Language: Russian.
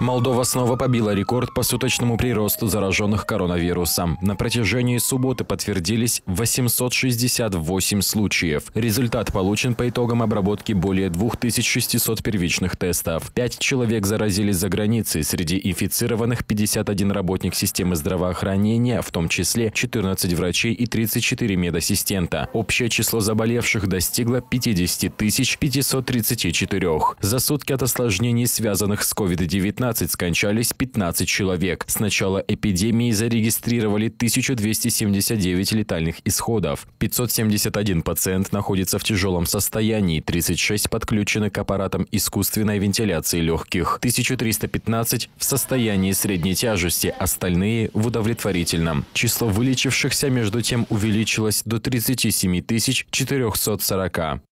Молдова снова побила рекорд по суточному приросту зараженных коронавирусом. На протяжении субботы подтвердились 868 случаев. Результат получен по итогам обработки более 2600 первичных тестов. Пять человек заразились за границей. Среди инфицированных 51 работник системы здравоохранения, в том числе 14 врачей и 34 медассистента. Общее число заболевших достигло 50 534. За сутки от осложнений, связанных с COVID-19, COVID-19 скончались 15 человек. С начала эпидемии зарегистрировали 1279 летальных исходов. 571 пациент находится в тяжелом состоянии, 36 подключены к аппаратам искусственной вентиляции легких, 1315 в состоянии средней тяжести, остальные в удовлетворительном. Число вылечившихся между тем увеличилось до 37 440.